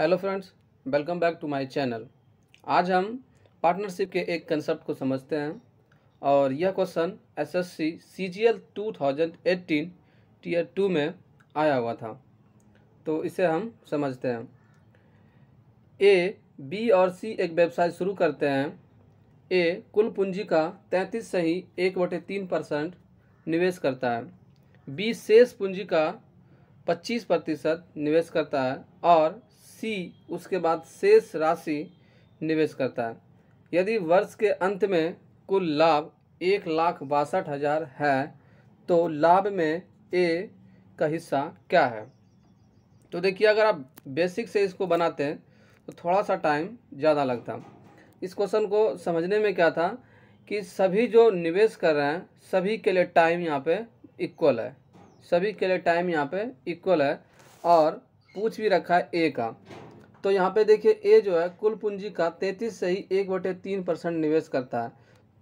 hello friends welcome back to my channel आज हम partnership के एक कंसेप्ट को समझते हैं और यह question SSC CGL 2018 tier two में आया हुआ था तो इसे हम समझते हैं ए बी और सी एक व्यवसाय शुरू करते हैं ए कुल पूंजी का तैंतीस ही एक बटे तीन परसेंट निवेश करता है बी शेष पूंजी का पच्चीस प्रतिशत निवेश करता है और सी उसके बाद शेष राशि निवेश करता है यदि वर्ष के अंत में कुल लाभ एक लाख बासठ हज़ार है तो लाभ में ए का हिस्सा क्या है तो देखिए अगर आप बेसिक से इसको बनाते हैं तो थोड़ा सा टाइम ज़्यादा लगता इस क्वेश्चन को समझने में क्या था कि सभी जो निवेश कर रहे हैं सभी के लिए टाइम यहाँ पे इक्वल है सभी के लिए टाइम यहाँ पे इक्वल है और पूछ भी रखा है ए का तो यहाँ पे देखिए ए जो है कुल पूंजी का तैंतीस से ही एक बटे तीन परसेंट निवेश करता है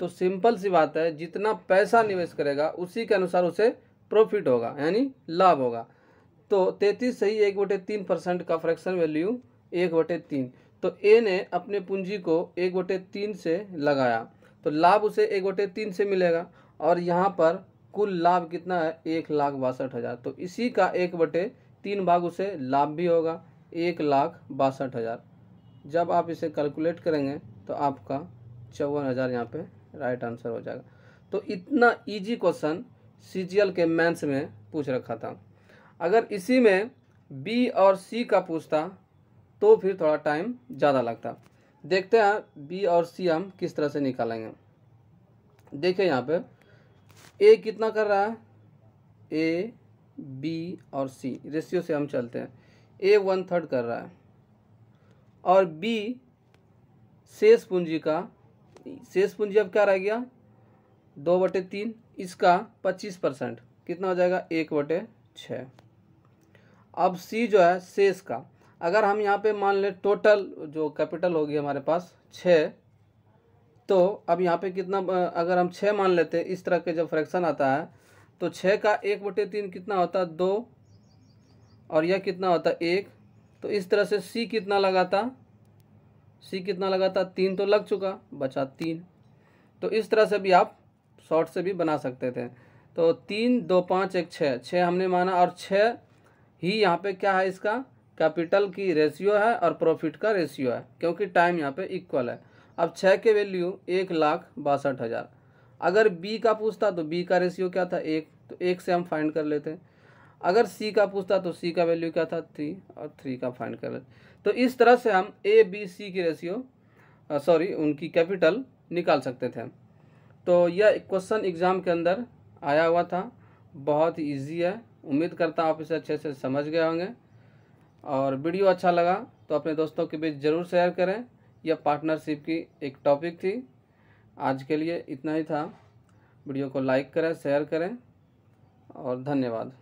तो सिंपल सी बात है जितना पैसा निवेश करेगा उसी के अनुसार उसे प्रॉफिट होगा यानी लाभ होगा तो तैंतीस से ही एक बटे तीन परसेंट का फ्रैक्शन वैल्यू एक बटे तीन तो ए ने अपने पूंजी को एक बटे तीन से लगाया तो लाभ उसे एक बटे तीन से मिलेगा और यहाँ पर कुल लाभ कितना है एक लाख बासठ हज़ार तो इसी का एक बटे तीन भाग उसे लाभ भी होगा एक लाख बासठ हज़ार जब आप इसे कैलकुलेट करेंगे तो आपका चौवन हज़ार यहाँ पर राइट आंसर हो जाएगा तो इतना इजी क्वेश्चन सी के मैंस में पूछ रखा था अगर इसी में बी और सी का पूछता तो फिर थोड़ा टाइम ज़्यादा लगता देखते हैं बी और सी हम किस तरह से निकालेंगे देखिए यहाँ पे ए कितना कर रहा है ए बी और सी रेशियो से हम चलते हैं ए वन थर्ड कर रहा है और बी शेष पूंजी का शेष पूंजी अब क्या रह गया दो बटे तीन इसका पच्चीस परसेंट कितना हो जाएगा एक बटे छः अब सी जो है शेष का अगर हम यहाँ पे मान लें टोटल जो कैपिटल होगी हमारे पास छ तो अब यहाँ पे कितना अगर हम छः मान लेते हैं इस तरह के जब फ्रैक्शन आता है तो छः का एक बटे तीन कितना होता दो और यह कितना होता एक तो इस तरह से सी कितना लगाता सी कितना लगाता तीन तो लग चुका बचा तीन तो इस तरह से भी आप शॉर्ट से भी बना सकते थे तो तीन दो पाँच एक छः छः हमने माना और छः ही यहाँ पे क्या है इसका कैपिटल की रेशियो है और प्रॉफिट का रेशियो है क्योंकि टाइम यहाँ पे इक्वल है अब छः के वैल्यू एक लाख बासठ हज़ार अगर बी का पूछता तो बी का रेशियो क्या था एक तो एक से हम फाइंड कर लेते हैं अगर सी का पूछता तो सी का वैल्यू क्या था थ्री और थ्री का फाइंड कर लेते तो इस तरह से हम ए बी सी की रेशियो सॉरी उनकी कैपिटल निकाल सकते थे तो यह क्वेश्चन एग्ज़ाम के अंदर आया हुआ था बहुत ही ईजी है उम्मीद करता हूँ आप इसे अच्छे से समझ गए होंगे और वीडियो अच्छा लगा तो अपने दोस्तों के बीच ज़रूर शेयर करें यह पार्टनरशिप की एक टॉपिक थी आज के लिए इतना ही था वीडियो को लाइक करें शेयर करें और धन्यवाद